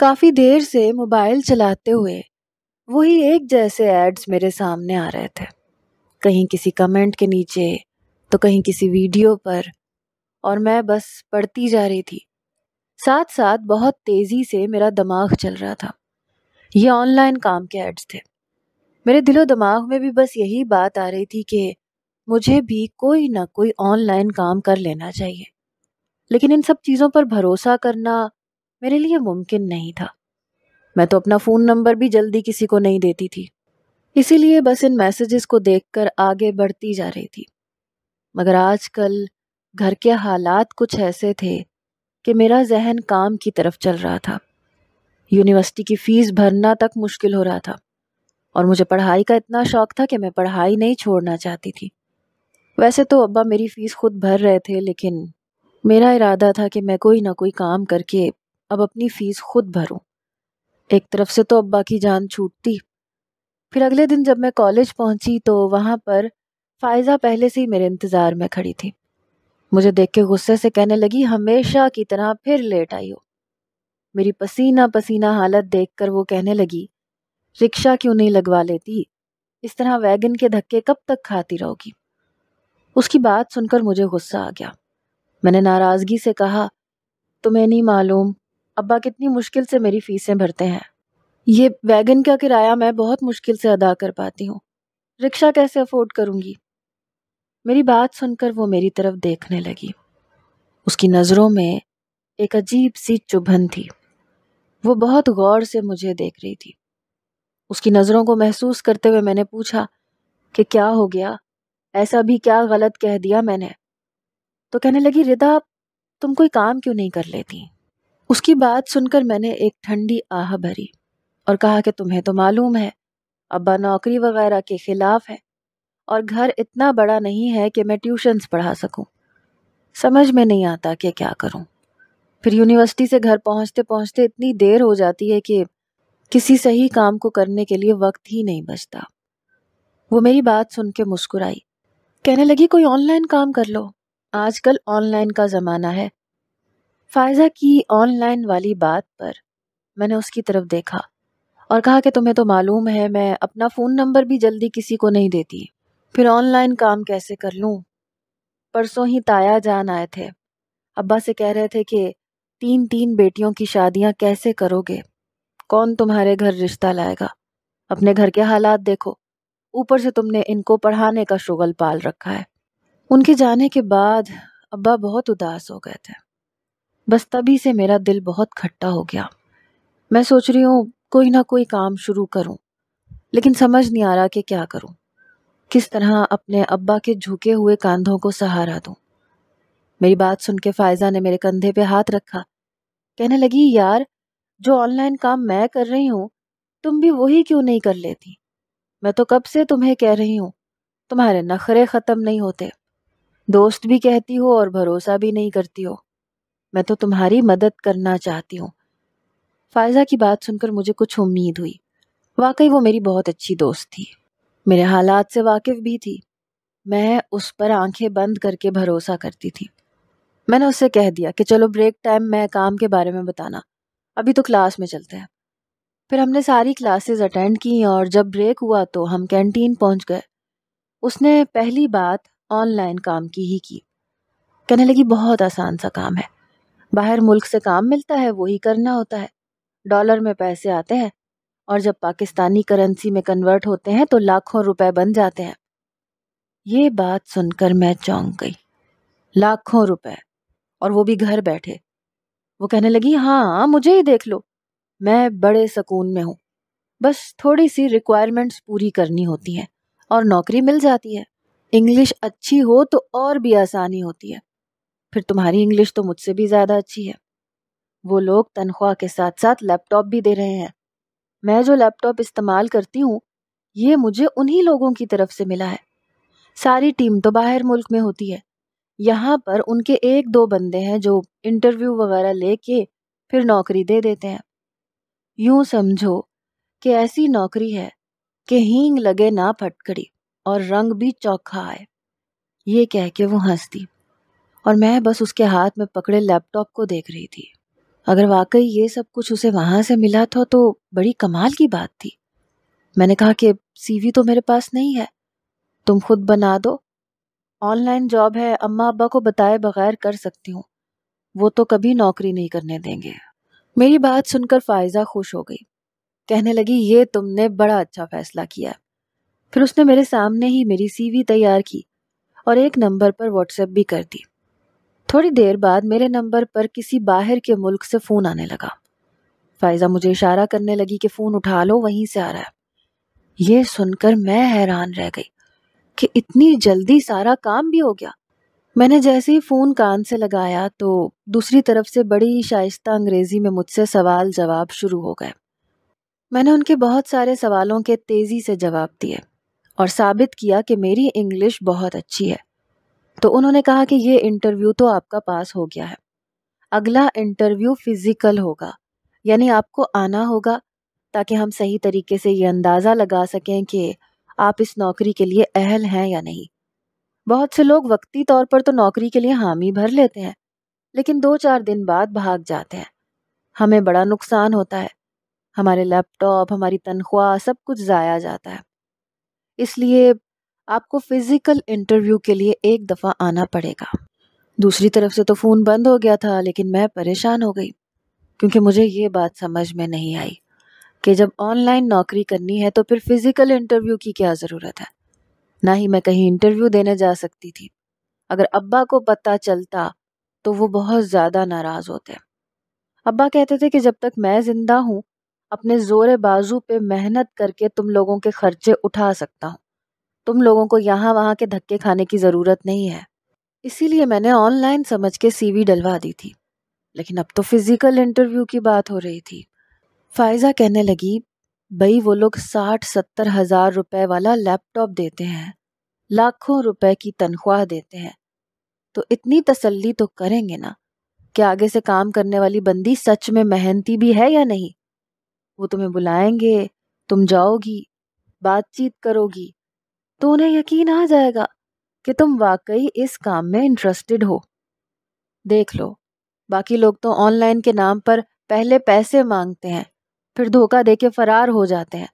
काफ़ी देर से मोबाइल चलाते हुए वही एक जैसे एड्स मेरे सामने आ रहे थे कहीं किसी कमेंट के नीचे तो कहीं किसी वीडियो पर और मैं बस पढ़ती जा रही थी साथ साथ बहुत तेज़ी से मेरा दिमाग चल रहा था ये ऑनलाइन काम के एड्स थे मेरे दिलो दिमाग में भी बस यही बात आ रही थी कि मुझे भी कोई ना कोई ऑनलाइन काम कर लेना चाहिए लेकिन इन सब चीज़ों पर भरोसा करना मेरे लिए मुमकिन नहीं था मैं तो अपना फ़ोन नंबर भी जल्दी किसी को नहीं देती थी इसीलिए बस इन मैसेजेस को देखकर आगे बढ़ती जा रही थी मगर आजकल घर के हालात कुछ ऐसे थे कि मेरा जहन काम की तरफ चल रहा था यूनिवर्सिटी की फ़ीस भरना तक मुश्किल हो रहा था और मुझे पढ़ाई का इतना शौक़ था कि मैं पढ़ाई नहीं छोड़ना चाहती थी वैसे तो अब्बा मेरी फ़ीस खुद भर रहे थे लेकिन मेरा इरादा था कि मैं कोई ना कोई काम करके अब अपनी फीस खुद भरूं एक तरफ से तो अब्बा की जान छूटती फिर अगले दिन जब मैं कॉलेज पहुंची तो वहां पर फायजा पहले से ही मेरे इंतजार में खड़ी थी मुझे देख के गुस्से से कहने लगी हमेशा की तरह फिर लेट आई हो मेरी पसीना पसीना हालत देखकर वो कहने लगी रिक्शा क्यों नहीं लगवा लेती इस तरह वैगन के धक्के कब तक खाती रहोगी उसकी बात सुनकर मुझे गुस्सा आ गया मैंने नाराज़गी से कहा तुम्हें नहीं मालूम अब्बा कितनी मुश्किल से मेरी फीसें भरते हैं ये वैगन का किराया मैं बहुत मुश्किल से अदा कर पाती हूँ रिक्शा कैसे अफोर्ड करूँगी मेरी बात सुनकर वो मेरी तरफ देखने लगी उसकी नज़रों में एक अजीब सी चुभन थी वो बहुत गौर से मुझे देख रही थी उसकी नज़रों को महसूस करते हुए मैंने पूछा कि क्या हो गया ऐसा भी क्या गलत कह दिया मैंने तो कहने लगी रिदा तुम कोई काम क्यों नहीं कर लेती उसकी बात सुनकर मैंने एक ठंडी आह भरी और कहा कि तुम्हें तो मालूम है अब्बा नौकरी वगैरह के खिलाफ है और घर इतना बड़ा नहीं है कि मैं ट्यूशन्स पढ़ा सकूं। समझ में नहीं आता कि क्या करूं। फिर यूनिवर्सिटी से घर पहुंचते पहुंचते इतनी देर हो जाती है कि किसी सही काम को करने के लिए वक्त ही नहीं बचता वो मेरी बात सुन के मुस्कुराई कहने लगी कोई ऑनलाइन काम कर लो आजकल ऑनलाइन का ज़माना है फायजा की ऑनलाइन वाली बात पर मैंने उसकी तरफ देखा और कहा कि तुम्हें तो मालूम है मैं अपना फ़ोन नंबर भी जल्दी किसी को नहीं देती फिर ऑनलाइन काम कैसे कर लूँ परसों ही ताया जान आए थे अब्बा से कह रहे थे कि तीन तीन बेटियों की शादियाँ कैसे करोगे कौन तुम्हारे घर रिश्ता लाएगा अपने घर के हालात देखो ऊपर से तुमने इनको पढ़ाने का शुगल पाल रखा है उनके जाने के बाद अब्बा बहुत उदास हो गए थे बस तभी से मेरा दिल बहुत खट्टा हो गया मैं सोच रही हूँ कोई ना कोई काम शुरू करूँ लेकिन समझ नहीं आ रहा कि क्या करूँ किस तरह अपने अब्बा के झुके हुए कंधों को सहारा दूँ मेरी बात सुन के फायजा ने मेरे कंधे पे हाथ रखा कहने लगी यार जो ऑनलाइन काम मैं कर रही हूँ तुम भी वही क्यों नहीं कर लेती मैं तो कब से तुम्हें कह रही हूँ तुम्हारे नखरे ख़त्म नहीं होते दोस्त भी कहती हो और भरोसा भी नहीं करती हो मैं तो तुम्हारी मदद करना चाहती हूँ फायजा की बात सुनकर मुझे कुछ उम्मीद हुई वाकई वो मेरी बहुत अच्छी दोस्त थी मेरे हालात से वाकिफ भी थी मैं उस पर आंखें बंद करके भरोसा करती थी मैंने उससे कह दिया कि चलो ब्रेक टाइम मैं काम के बारे में बताना अभी तो क्लास में चलते हैं फिर हमने सारी क्लासेस अटेंड की और जब ब्रेक हुआ तो हम कैंटीन पहुंच गए उसने पहली बात ऑनलाइन काम की ही की कहने लगी बहुत आसान सा काम है बाहर मुल्क से काम मिलता है वही करना होता है डॉलर में पैसे आते हैं और जब पाकिस्तानी करेंसी में कन्वर्ट होते हैं तो लाखों रुपए बन जाते हैं ये बात सुनकर मैं चौंक गई लाखों रुपए और वो भी घर बैठे वो कहने लगी हाँ मुझे ही देख लो मैं बड़े सुकून में हूँ बस थोड़ी सी रिक्वायरमेंट्स पूरी करनी होती हैं और नौकरी मिल जाती है इंग्लिश अच्छी हो तो और भी आसानी होती है फिर तुम्हारी इंग्लिश तो मुझसे भी ज़्यादा अच्छी है वो लोग तनख्वाह के साथ साथ लैपटॉप भी दे रहे हैं मैं जो लैपटॉप इस्तेमाल करती हूँ ये मुझे उन्हीं लोगों की तरफ से मिला है सारी टीम तो बाहर मुल्क में होती है यहाँ पर उनके एक दो बंदे हैं जो इंटरव्यू वगैरह लेके फिर नौकरी दे देते हैं यूं समझो कि ऐसी नौकरी है कि हींग लगे ना फटकड़ी और रंग भी चौखा आए ये कह के वो हंसती और मैं बस उसके हाथ में पकड़े लैपटॉप को देख रही थी अगर वाकई ये सब कुछ उसे वहाँ से मिला था तो बड़ी कमाल की बात थी मैंने कहा कि सीवी तो मेरे पास नहीं है तुम खुद बना दो ऑनलाइन जॉब है अम्मा अब्बा को बताए बगैर कर सकती हूँ वो तो कभी नौकरी नहीं करने देंगे मेरी बात सुनकर फायजा खुश हो गई कहने लगी ये तुमने बड़ा अच्छा फैसला किया फिर उसने मेरे सामने ही मेरी सीवी तैयार की और एक नंबर पर व्हाट्सएप भी कर दी थोड़ी देर बाद मेरे नंबर पर किसी बाहर के मुल्क से फ़ोन आने लगा फायज़ा मुझे इशारा करने लगी कि फ़ोन उठा लो वहीं से आ रहा है ये सुनकर मैं हैरान रह गई कि इतनी जल्दी सारा काम भी हो गया मैंने जैसे ही फ़ोन कान से लगाया तो दूसरी तरफ से बड़ी ही शाइस्ता अंग्रेज़ी में मुझसे सवाल जवाब शुरू हो गए मैंने उनके बहुत सारे सवालों के तेज़ी से जवाब दिए और साबित किया कि मेरी इंग्लिश बहुत अच्छी है तो उन्होंने कहा कि ये इंटरव्यू तो आपका पास हो गया है अगला इंटरव्यू फिजिकल होगा यानी आपको आना होगा ताकि हम सही तरीके से ये अंदाज़ा लगा सकें कि आप इस नौकरी के लिए अहल हैं या नहीं बहुत से लोग वक्ती तौर पर तो नौकरी के लिए हामी भर लेते हैं लेकिन दो चार दिन बाद भाग जाते हैं हमें बड़ा नुकसान होता है हमारे लैपटॉप हमारी तनख्वाह सब कुछ ज़ाया जाता है इसलिए आपको फिज़िकल इंटरव्यू के लिए एक दफ़ा आना पड़ेगा दूसरी तरफ से तो फ़ोन बंद हो गया था लेकिन मैं परेशान हो गई क्योंकि मुझे ये बात समझ में नहीं आई कि जब ऑनलाइन नौकरी करनी है तो फिर फ़िज़िकल इंटरव्यू की क्या ज़रूरत है ना ही मैं कहीं इंटरव्यू देने जा सकती थी अगर अब्बा को पता चलता तो वो बहुत ज़्यादा नाराज़ होते अब्बा कहते थे कि जब तक मैं ज़िंदा हूँ अपने ज़ोरे बाजू पे मेहनत करके तुम लोगों के खर्चे उठा सकता हूँ तुम लोगों को यहाँ वहाँ के धक्के खाने की ज़रूरत नहीं है इसीलिए मैंने ऑनलाइन समझ के सीवी डलवा दी थी लेकिन अब तो फिज़िकल इंटरव्यू की बात हो रही थी फायज़ा कहने लगी भाई वो लोग साठ सत्तर हज़ार रुपए वाला लैपटॉप देते हैं लाखों रुपए की तनख्वाह देते हैं तो इतनी तसल्ली तो करेंगे ना कि आगे से काम करने वाली बंदी सच में मेहनती भी है या नहीं वो तुम्हें बुलाएंगे तुम जाओगी बातचीत करोगी तो उन्हें यकीन आ जाएगा कि तुम वाकई इस काम में इंटरेस्टेड हो देख लो बाकी लोग तो ऑनलाइन के नाम पर पहले पैसे मांगते हैं फिर धोखा देके फरार हो जाते हैं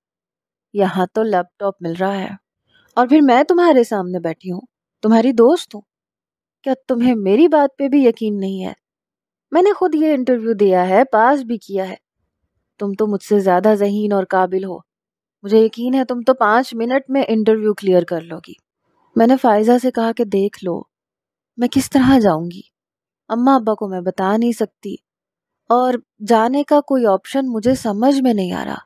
यहाँ तो लैपटॉप मिल रहा है और फिर मैं तुम्हारे सामने बैठी हूँ तुम्हारी दोस्त हूँ क्या तुम्हें मेरी बात पे भी यकीन नहीं है मैंने खुद ये इंटरव्यू दिया है पास भी किया है तुम तो मुझसे ज़्यादा जहीन और काबिल हो मुझे यकीन है तुम तो पाँच मिनट में इंटरव्यू क्लियर कर लोगी मैंने फ़ायज़ा से कहा कि देख लो मैं किस तरह जाऊंगी अम्मा अब्बा को मैं बता नहीं सकती और जाने का कोई ऑप्शन मुझे समझ में नहीं आ रहा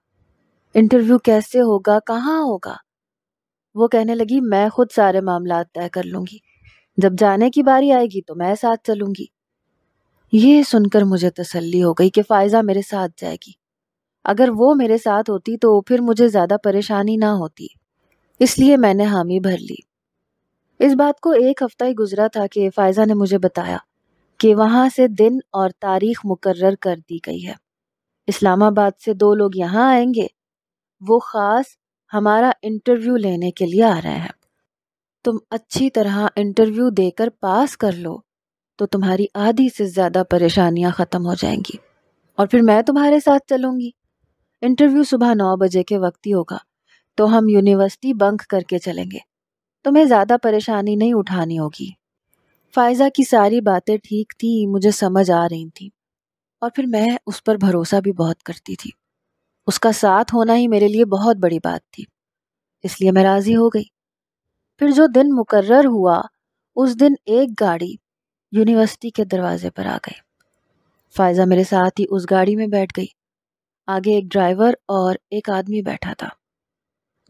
इंटरव्यू कैसे होगा कहाँ होगा वो कहने लगी मैं खुद सारे मामला तय कर लूँगी जब जाने की बारी आएगी तो मैं साथ चलूँगी ये सुनकर मुझे तसल्ली हो गई कि फ़ायज़ा मेरे साथ जाएगी अगर वो मेरे साथ होती तो फिर मुझे ज़्यादा परेशानी ना होती इसलिए मैंने हामी भर ली इस बात को एक हफ्ता ही गुजरा था कि फायजा ने मुझे बताया कि वहां से दिन और तारीख मुकर्र कर दी गई है इस्लामाबाद से दो लोग यहाँ आएंगे वो ख़ास हमारा इंटरव्यू लेने के लिए आ रहे हैं तुम अच्छी तरह इंटरव्यू देकर पास कर लो तो तुम्हारी आधी से ज़्यादा परेशानियां ख़त्म हो जाएंगी और फिर मैं तुम्हारे साथ चलूंगी इंटरव्यू सुबह नौ बजे के वक्त ही होगा तो हम यूनिवर्सिटी बंक करके चलेंगे तुम्हें ज़्यादा परेशानी नहीं उठानी होगी फायज़ा की सारी बातें ठीक थी मुझे समझ आ रही थी और फिर मैं उस पर भरोसा भी बहुत करती थी उसका साथ होना ही मेरे लिए बहुत बड़ी बात थी इसलिए मैं राज़ी हो गई फिर जो दिन मुकर्र हुआ उस दिन एक गाड़ी यूनिवर्सिटी के दरवाजे पर आ गई फायज़ा मेरे साथ ही उस गाड़ी में बैठ गई आगे एक ड्राइवर और एक आदमी बैठा था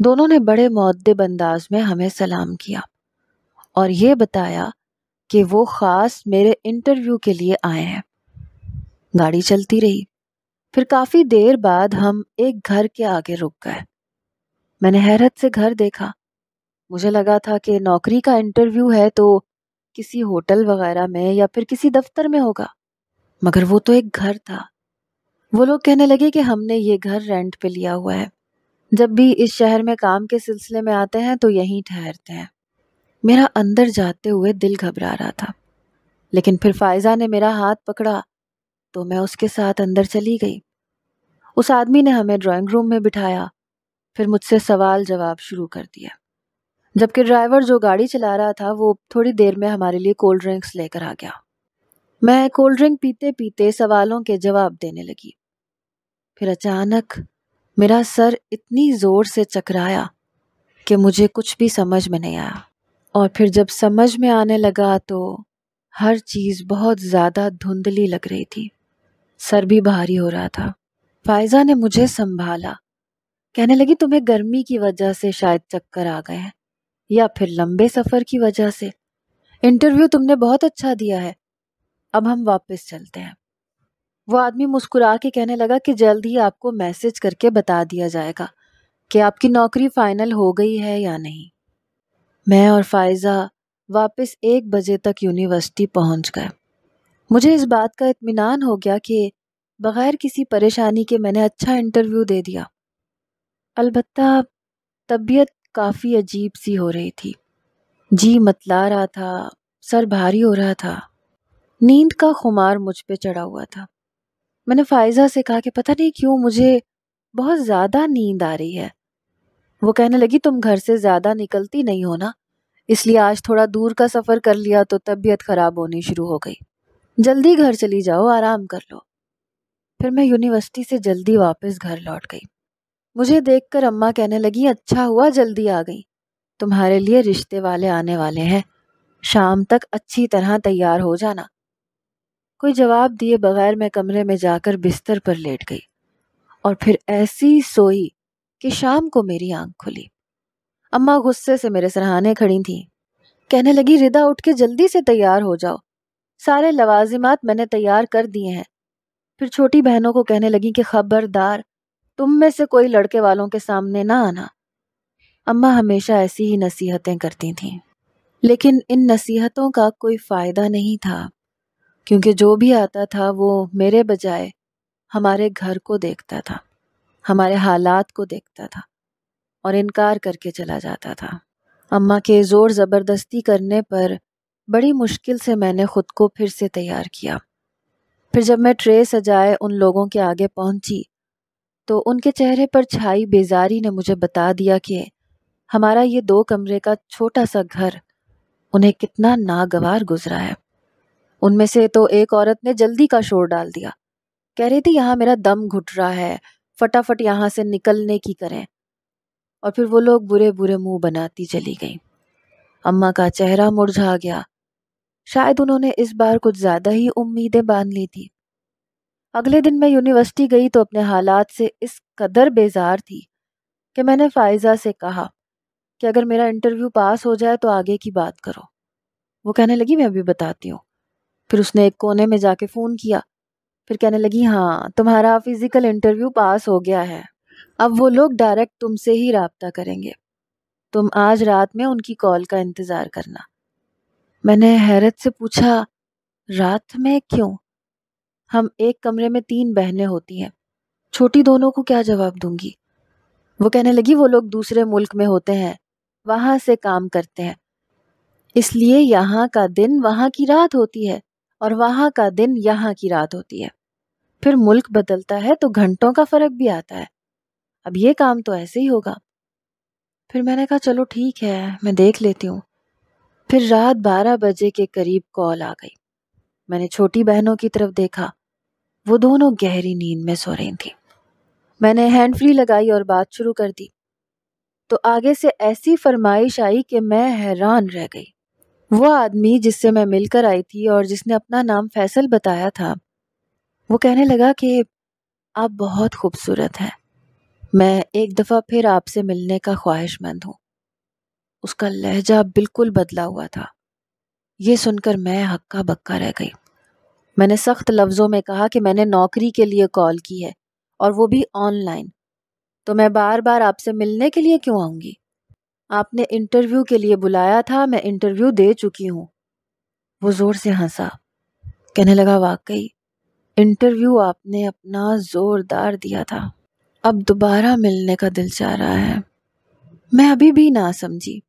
दोनों ने बड़े मुद्दब अंदाज में हमें सलाम किया और ये बताया कि वो ख़ास मेरे इंटरव्यू के लिए आए हैं गाड़ी चलती रही फिर काफ़ी देर बाद हम एक घर के आगे रुक गए मैंने हैरत से घर देखा मुझे लगा था कि नौकरी का इंटरव्यू है तो किसी होटल वगैरह में या फिर किसी दफ्तर में होगा मगर वो तो एक घर था वो लोग कहने लगे कि हमने ये घर रेंट पे लिया हुआ है जब भी इस शहर में काम के सिलसिले में आते हैं तो यहीं ठहरते हैं मेरा अंदर जाते हुए दिल घबरा रहा था लेकिन फिर फायजा ने मेरा हाथ पकड़ा तो मैं उसके साथ अंदर चली गई उस आदमी ने हमें ड्राइंग रूम में बिठाया फिर मुझसे सवाल जवाब शुरू कर दिया जबकि ड्राइवर जो गाड़ी चला रहा था वो थोड़ी देर में हमारे लिए कोल्ड ड्रिंक्स लेकर आ गया मैं कोल्ड ड्रिंक पीते पीते सवालों के जवाब देने लगी फिर अचानक मेरा सर इतनी ज़ोर से चकराया कि मुझे कुछ भी समझ में नहीं आया और फिर जब समझ में आने लगा तो हर चीज़ बहुत ज़्यादा धुंधली लग रही थी सर भी भारी हो रहा था फायजा ने मुझे संभाला कहने लगी तुम्हें गर्मी की वजह से शायद चक्कर आ गए हैं या फिर लंबे सफ़र की वजह से इंटरव्यू तुमने बहुत अच्छा दिया है अब हम वापस चलते हैं वो आदमी मुस्कुरा के कहने लगा कि जल्द ही आपको मैसेज करके बता दिया जाएगा कि आपकी नौकरी फाइनल हो गई है या नहीं मैं और फायज़ा वापस एक बजे तक यूनिवर्सिटी पहुंच गए मुझे इस बात का इतमान हो गया कि बग़ैर किसी परेशानी के मैंने अच्छा इंटरव्यू दे दिया अलबत् तबीयत काफ़ी अजीब सी हो रही थी जी मतला रहा था सर भारी हो रहा था नींद का खुमार मुझ पे चढ़ा हुआ था मैंने फाइजा से कहा कि पता नहीं क्यों मुझे बहुत ज़्यादा नींद आ रही है वो कहने लगी तुम घर से ज़्यादा निकलती नहीं हो ना इसलिए आज थोड़ा दूर का सफ़र कर लिया तो तबीयत ख़राब होनी शुरू हो गई जल्दी घर चली जाओ आराम कर लो फिर मैं यूनिवर्सिटी से जल्दी वापस घर लौट गई मुझे देखकर अम्मा कहने लगी अच्छा हुआ जल्दी आ गई तुम्हारे लिए रिश्ते वाले आने वाले हैं शाम तक अच्छी तरह तैयार हो जाना कोई जवाब दिए बगैर मैं कमरे में जाकर बिस्तर पर लेट गई और फिर ऐसी सोई कि शाम को मेरी आंख खुली अम्मा गुस्से से मेरे सरहाने खड़ी थी कहने लगी रिदा उठ के जल्दी से तैयार हो जाओ सारे लवाजिमात मैंने तैयार कर दिए हैं फिर छोटी बहनों को कहने लगी कि खबरदार तुम में से कोई लड़के वालों के सामने ना आना अम्मा हमेशा ऐसी ही नसीहतें करती थीं लेकिन इन नसीहतों का कोई फ़ायदा नहीं था क्योंकि जो भी आता था वो मेरे बजाय हमारे घर को देखता था हमारे हालात को देखता था और इनकार करके चला जाता था अम्मा के ज़ोर ज़बरदस्ती करने पर बड़ी मुश्किल से मैंने ख़ुद को फिर से तैयार किया फिर जब मैं ट्रे सजाए उन लोगों के आगे पहुंची तो उनके चेहरे पर छाई बेजारी ने मुझे बता दिया कि हमारा ये दो कमरे का छोटा सा घर उन्हें कितना नागवार गुजरा है उनमें से तो एक औरत ने जल्दी का शोर डाल दिया कह रही थी यहाँ मेरा दम घुट रहा है फटाफट यहाँ से निकलने की करें और फिर वो लोग बुरे बुरे मुंह बनाती चली गईं अम्मा का चेहरा मुरझा गया शायद उन्होंने इस बार कुछ ज़्यादा ही उम्मीदें बांध ली थी अगले दिन मैं यूनिवर्सिटी गई तो अपने हालात से इस कदर बेजार थी कि मैंने फायजा से कहा कि अगर मेरा इंटरव्यू पास हो जाए तो आगे की बात करो वो कहने लगी मैं अभी बताती हूँ फिर उसने एक कोने में जाके फ़ोन किया फिर कहने लगी हाँ तुम्हारा फिज़िकल इंटरव्यू पास हो गया है अब वो लोग डायरेक्ट तुमसे ही रबता करेंगे तुम आज रात में उनकी कॉल का इंतज़ार करना मैंने हैरत से पूछा रात में क्यों हम एक कमरे में तीन बहनें होती हैं छोटी दोनों को क्या जवाब दूंगी वो कहने लगी वो लोग दूसरे मुल्क में होते हैं वहां से काम करते हैं इसलिए यहाँ का दिन वहां की रात होती है और वहाँ का दिन यहाँ की रात होती है फिर मुल्क बदलता है तो घंटों का फर्क भी आता है अब ये काम तो ऐसे ही होगा फिर मैंने कहा चलो ठीक है मैं देख लेती हूँ फिर रात बारह बजे के करीब कॉल आ गई मैंने छोटी बहनों की तरफ देखा वो दोनों गहरी नींद में सो रही थी मैंने हैंड फ्री लगाई और बात शुरू कर दी तो आगे से ऐसी फरमाइश आई कि मैं हैरान रह गई वह आदमी जिससे मैं मिलकर आई थी और जिसने अपना नाम फैसल बताया था वो कहने लगा कि आप बहुत खूबसूरत हैं मैं एक दफ़ा फिर आपसे मिलने का ख्वाहिशमंद हूँ उसका लहजा बिल्कुल बदला हुआ था ये सुनकर मैं हक्का बक्का रह गई मैंने सख्त लफ्ज़ों में कहा कि मैंने नौकरी के लिए कॉल की है और वो भी ऑनलाइन तो मैं बार बार आपसे मिलने के लिए क्यों आऊँगी आपने इंटरव्यू के लिए बुलाया था मैं इंटरव्यू दे चुकी हूँ वो ज़ोर से हंसा कहने लगा वाकई इंटरव्यू आपने अपना ज़ोरदार दिया था अब दोबारा मिलने का दिल चाह रहा है मैं अभी भी ना समझी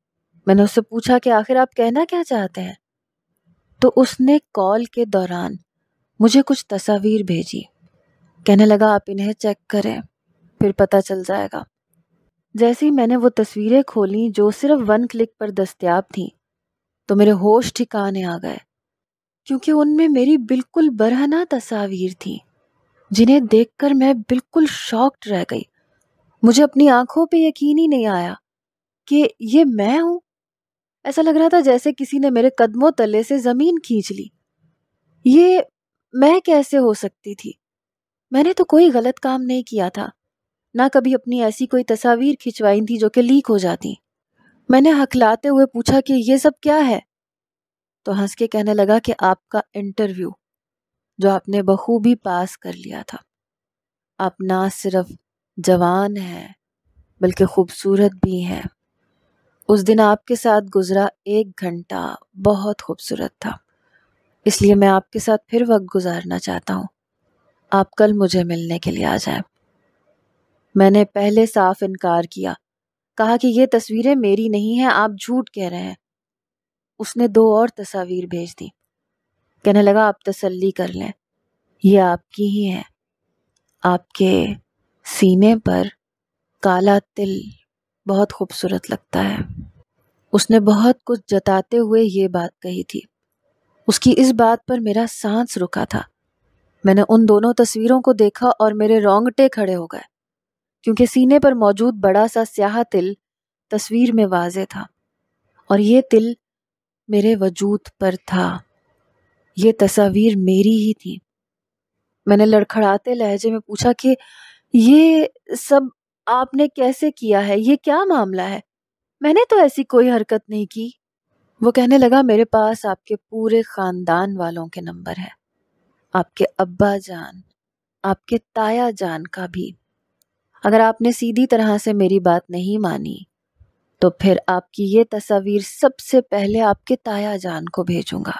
मैंने उससे पूछा कि आखिर आप कहना क्या चाहते हैं तो उसने कॉल के दौरान मुझे कुछ तस्वीर भेजी कहने लगा आप इन्हें चेक करें फिर पता चल जाएगा जैसे ही मैंने वो तस्वीरें खोली जो सिर्फ वन क्लिक पर दस्तियाब थी तो मेरे होश ठिकाने आ गए क्योंकि उनमें मेरी बिल्कुल बरहना तस्वीर थी जिन्हें देखकर मैं बिल्कुल शॉक्ड रह गई मुझे अपनी आंखों पे यकीन ही नहीं आया कि ये मैं हूं ऐसा लग रहा था जैसे किसी ने मेरे कदमों तले से ज़मीन खींच ली ये मैं कैसे हो सकती थी मैंने तो कोई गलत काम नहीं किया था ना कभी अपनी ऐसी कोई तस्वीर खिंचवाई थी जो कि लीक हो जाती मैंने हकलाते हुए पूछा कि ये सब क्या है तो हंस के कहने लगा कि आपका इंटरव्यू जो आपने बखूबी पास कर लिया था आप ना सिर्फ जवान हैं बल्कि खूबसूरत भी हैं उस दिन आपके साथ गुजरा एक घंटा बहुत खूबसूरत था इसलिए मैं आपके साथ फिर वक्त गुजारना चाहता हूँ आप कल मुझे मिलने के लिए आ जाएं मैंने पहले साफ इनकार किया कहा कि ये तस्वीरें मेरी नहीं हैं आप झूठ कह रहे हैं उसने दो और तस्वीर भेज दी कहने लगा आप तसल्ली कर लें ये आपकी ही है आपके सीने पर काला तिल बहुत खूबसूरत लगता है उसने बहुत कुछ जताते हुए ये बात कही थी उसकी इस बात पर मेरा सांस रुका था मैंने उन दोनों तस्वीरों को देखा और मेरे रोंगटे खड़े हो गए क्योंकि सीने पर मौजूद बड़ा सा स्याह तिल तस्वीर में वाज था और ये तिल मेरे वजूद पर था ये तस्वीर मेरी ही थी मैंने लड़खड़ाते लहजे में पूछा कि ये सब आपने कैसे किया है ये क्या मामला है मैंने तो ऐसी कोई हरकत नहीं की वो कहने लगा मेरे पास आपके पूरे ख़ानदान वालों के नंबर है आपके अब्बा जान आपके ताया जान का भी अगर आपने सीधी तरह से मेरी बात नहीं मानी तो फिर आपकी ये तस्वीर सबसे पहले आपके ताया जान को भेजूंगा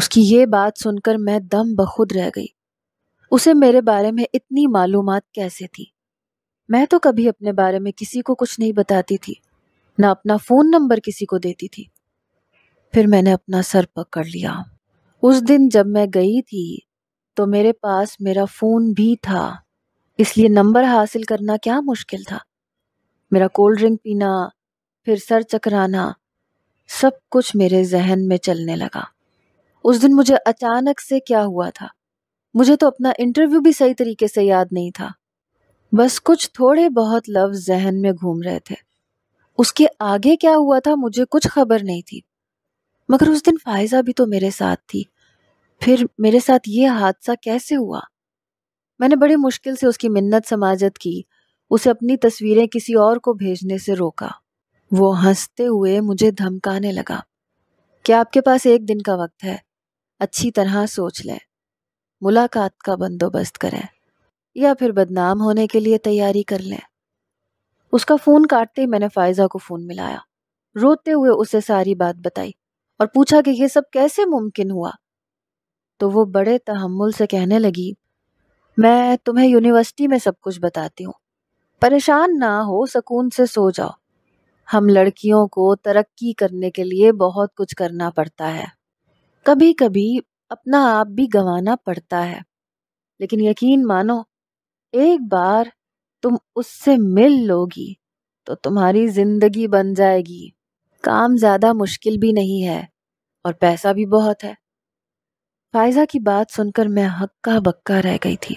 उसकी ये बात सुनकर मैं दम बखुद रह गई उसे मेरे बारे में इतनी मालूम कैसे थी मैं तो कभी अपने बारे में किसी को कुछ नहीं बताती थी ना अपना फ़ोन नंबर किसी को देती थी फिर मैंने अपना सर पकड़ लिया उस दिन जब मैं गई थी तो मेरे पास मेरा फ़ोन भी था इसलिए नंबर हासिल करना क्या मुश्किल था मेरा कोल्ड ड्रिंक पीना फिर सर चकराना सब कुछ मेरे जहन में चलने लगा उस दिन मुझे अचानक से क्या हुआ था मुझे तो अपना इंटरव्यू भी सही तरीके से याद नहीं था बस कुछ थोड़े बहुत लव जहन में घूम रहे थे उसके आगे क्या हुआ था मुझे कुछ खबर नहीं थी मगर उस दिन फायजा भी तो मेरे साथ थी फिर मेरे साथ ये हादसा कैसे हुआ मैंने बड़ी मुश्किल से उसकी मिन्नत समाजत की उसे अपनी तस्वीरें किसी और को भेजने से रोका वो हंसते हुए मुझे धमकाने लगा क्या आपके पास एक दिन का वक्त है अच्छी तरह सोच लें मुलाकात का बंदोबस्त करें या फिर बदनाम होने के लिए तैयारी कर लें उसका फ़ोन काटते ही मैंने फ़ायज़ा को फ़ोन मिलाया रोते हुए उसे सारी बात बताई और पूछा कि यह सब कैसे मुमकिन हुआ तो वो बड़े तहमुल से कहने लगी मैं तुम्हें यूनिवर्सिटी में सब कुछ बताती हूँ परेशान ना हो सुकून से सो जाओ हम लड़कियों को तरक्की करने के लिए बहुत कुछ करना पड़ता है कभी कभी अपना आप भी गंवाना पड़ता है लेकिन यकीन मानो एक बार तुम उससे मिल लोगी तो तुम्हारी जिंदगी बन जाएगी काम ज़्यादा मुश्किल भी नहीं है और पैसा भी बहुत है फायजा की बात सुनकर मैं हक्का बक्का रह गई थी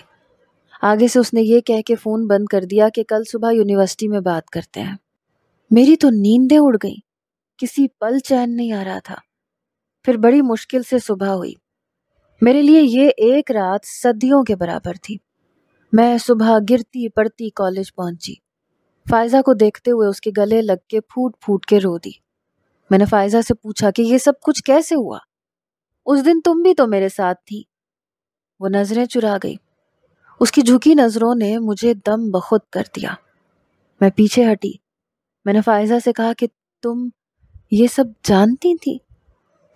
आगे से उसने ये कह के फ़ोन बंद कर दिया कि कल सुबह यूनिवर्सिटी में बात करते हैं मेरी तो नींदें उड़ गई किसी पल चैन नहीं आ रहा था फिर बड़ी मुश्किल से सुबह हुई मेरे लिए ये एक रात सदियों के बराबर थी मैं सुबह गिरती पड़ती कॉलेज पहुंची फायजा को देखते हुए उसके गले लग के फूट फूट के रो दी मैंने फायजा से पूछा कि ये सब कुछ कैसे हुआ उस दिन तुम भी तो मेरे साथ थी वो नजरें चुरा गई उसकी झुकी नजरों ने मुझे दम बखुद कर दिया मैं पीछे हटी मैंने फायजा से कहा कि तुम ये सब जानती थी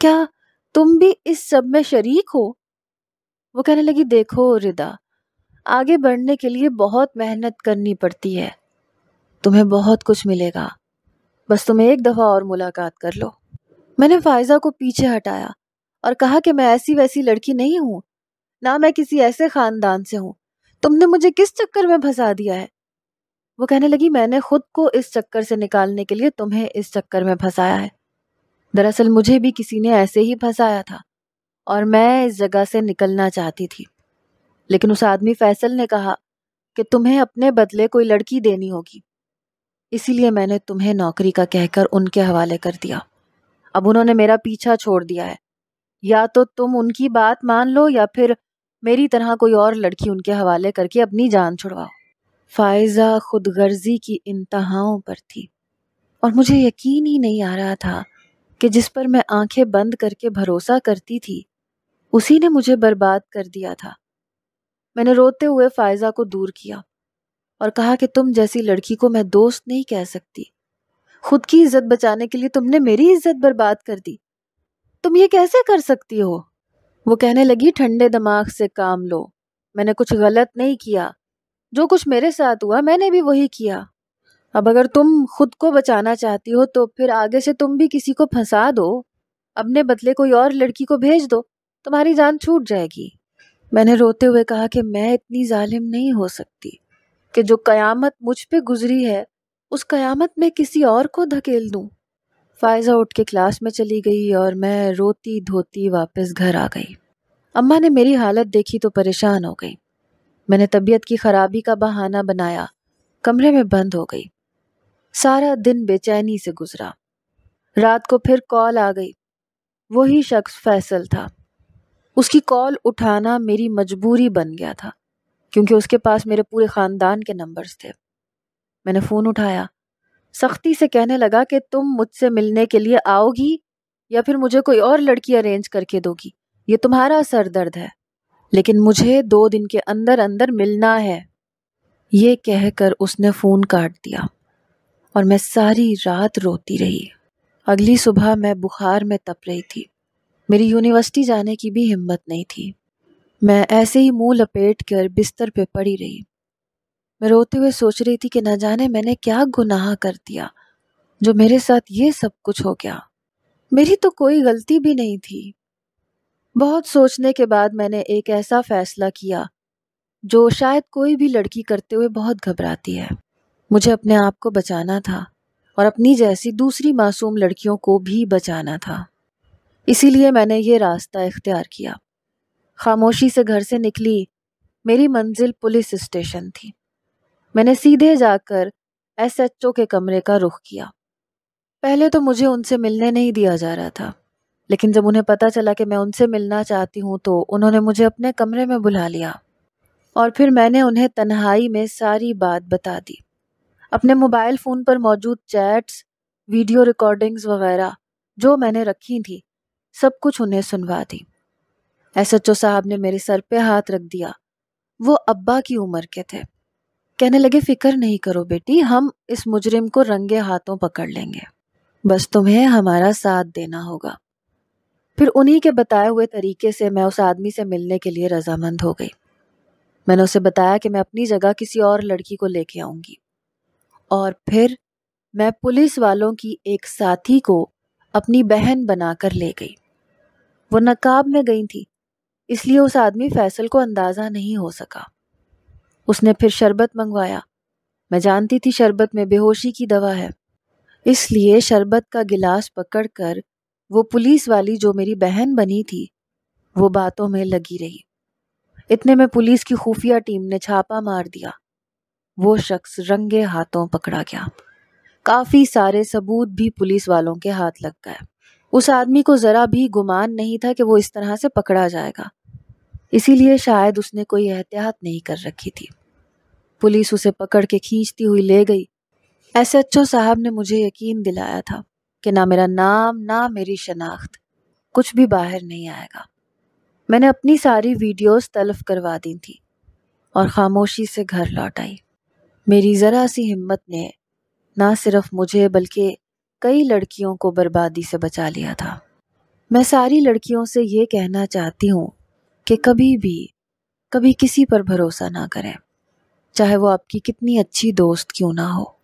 क्या तुम भी इस सब में शरीक हो वो कहने लगी देखो रिदा आगे बढ़ने के लिए बहुत मेहनत करनी पड़ती है तुम्हें बहुत कुछ मिलेगा बस तुम एक दफ़ा और मुलाकात कर लो मैंने फायजा को पीछे हटाया और कहा कि मैं ऐसी वैसी लड़की नहीं हूं ना मैं किसी ऐसे खानदान से हूं तुमने मुझे किस चक्कर में फंसा दिया है वो कहने लगी मैंने खुद को इस चक्कर से निकालने के लिए तुम्हें इस चक्कर में फंसाया है दरअसल मुझे भी किसी ने ऐसे ही फंसाया था और मैं इस जगह से निकलना चाहती थी लेकिन उस आदमी फैसल ने कहा कि तुम्हें अपने बदले कोई लड़की देनी होगी इसीलिए मैंने तुम्हें नौकरी का कहकर उनके हवाले कर दिया अब उन्होंने मेरा पीछा छोड़ दिया है या तो तुम उनकी बात मान लो या फिर मेरी तरह कोई और लड़की उनके हवाले करके अपनी जान छुड़वाओ फायजा खुद गर्जी की इंतहाओं पर थी और मुझे यकीन ही नहीं आ रहा था कि जिस पर मैं आंखें बंद करके भरोसा करती थी उसी ने मुझे बर्बाद कर दिया था मैंने रोते हुए फायजा को दूर किया और कहा कि तुम जैसी लड़की को मैं दोस्त नहीं कह सकती खुद की इज्जत बचाने के लिए तुमने मेरी इज्जत बर्बाद कर दी तुम ये कैसे कर सकती हो वो कहने लगी ठंडे दिमाग से काम लो मैंने कुछ गलत नहीं किया जो कुछ मेरे साथ हुआ मैंने भी वही किया अब अगर तुम खुद को बचाना चाहती हो तो फिर आगे से तुम भी किसी को फंसा दो अपने बदले कोई और लड़की को भेज दो तुम्हारी जान छूट जाएगी मैंने रोते हुए कहा कि मैं इतनी जालिम नहीं हो सकती कि जो कयामत मुझ पे गुजरी है उस कयामत में किसी और को धकेल दूं। फ़ायज़ा उठ के क्लास में चली गई और मैं रोती धोती वापस घर आ गई अम्मा ने मेरी हालत देखी तो परेशान हो गई मैंने तबीयत की ख़राबी का बहाना बनाया कमरे में बंद हो गई सारा दिन बेचैनी से गुजरा रात को फिर कॉल आ गई वही शख्स फैसल था उसकी कॉल उठाना मेरी मजबूरी बन गया था क्योंकि उसके पास मेरे पूरे ख़ानदान के नंबर्स थे मैंने फ़ोन उठाया सख्ती से कहने लगा कि तुम मुझसे मिलने के लिए आओगी या फिर मुझे कोई और लड़की अरेंज करके दोगी ये तुम्हारा सर दर्द है लेकिन मुझे दो दिन के अंदर अंदर मिलना है ये कहकर उसने फ़ोन काट दिया और मैं सारी रात रोती रही अगली सुबह मैं बुखार में तप रही थी मेरी यूनिवर्सिटी जाने की भी हिम्मत नहीं थी मैं ऐसे ही मुंह लपेट कर बिस्तर पे पड़ी रही मैं रोते हुए सोच रही थी कि न जाने मैंने क्या गुनाह कर दिया जो मेरे साथ ये सब कुछ हो गया मेरी तो कोई गलती भी नहीं थी बहुत सोचने के बाद मैंने एक ऐसा फैसला किया जो शायद कोई भी लड़की करते हुए बहुत घबराती है मुझे अपने आप को बचाना था और अपनी जैसी दूसरी मासूम लड़कियों को भी बचाना था इसीलिए मैंने ये रास्ता इख्तियार किया खामोशी से घर से निकली मेरी मंजिल पुलिस स्टेशन थी मैंने सीधे जाकर एसएचओ के कमरे का रुख किया पहले तो मुझे उनसे मिलने नहीं दिया जा रहा था लेकिन जब उन्हें पता चला कि मैं उनसे मिलना चाहती हूँ तो उन्होंने मुझे अपने कमरे में बुला लिया और फिर मैंने उन्हें तन्हाई में सारी बात बता दी अपने मोबाइल फ़ोन पर मौजूद चैट्स वीडियो रिकॉर्डिंग्स वगैरह जो मैंने रखी थी सब कुछ उन्हें सुनवा दी एस साहब ने मेरे सर पे हाथ रख दिया वो अब्बा की उम्र के थे कहने लगे फिक्र नहीं करो बेटी हम इस मुजरिम को रंगे हाथों पकड़ लेंगे बस तुम्हें हमारा साथ देना होगा फिर उन्हीं के बताए हुए तरीके से मैं उस आदमी से मिलने के लिए रजामंद हो गई मैंने उसे बताया कि मैं अपनी जगह किसी और लड़की को लेके आऊंगी और फिर मैं पुलिस वालों की एक साथी को अपनी बहन बनाकर ले गई वो नकाब में गई थी इसलिए उस आदमी फैसल को अंदाज़ा नहीं हो सका उसने फिर शरबत मंगवाया मैं जानती थी शरबत में बेहोशी की दवा है इसलिए शरबत का गिलास पकड़कर वो पुलिस वाली जो मेरी बहन बनी थी वो बातों में लगी रही इतने में पुलिस की खुफिया टीम ने छापा मार दिया वो शख्स रंगे हाथों पकड़ा गया काफ़ी सारे सबूत भी पुलिस वालों के हाथ लग गए उस आदमी को ज़रा भी गुमान नहीं था कि वो इस तरह से पकड़ा जाएगा इसीलिए शायद उसने कोई एहतियात नहीं कर रखी थी पुलिस उसे पकड़ के खींचती हुई ले गई एस एच ओ साहब ने मुझे यकीन दिलाया था कि ना मेरा नाम ना मेरी शनाख्त कुछ भी बाहर नहीं आएगा मैंने अपनी सारी वीडियोस तलफ करवा दी थी और ख़ामोशी से घर लौट आई मेरी ज़रा सी हिम्मत ने ना सिर्फ मुझे बल्कि कई लड़कियों को बर्बादी से बचा लिया था मैं सारी लड़कियों से ये कहना चाहती हूँ कि कभी भी कभी किसी पर भरोसा ना करें चाहे वो आपकी कितनी अच्छी दोस्त क्यों ना हो